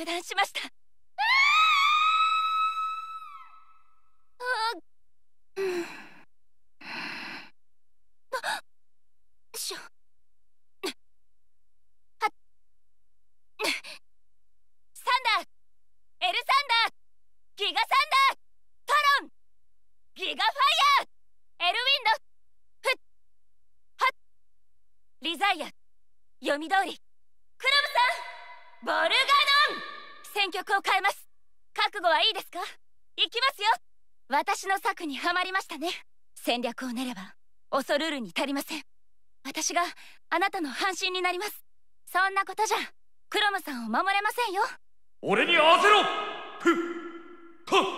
油断しましたサンダーエルサンダーギガサンダートロンギガファイーエルウィンドフッハッリザイア読み通りクロムさんボルガ戦局を変えます覚悟はいいですか行きますよ私の策にはまりましたね戦略を練れば恐るるに足りません私があなたの半身になりますそんなことじゃクロムさんを守れませんよ俺に合わせろふっはっ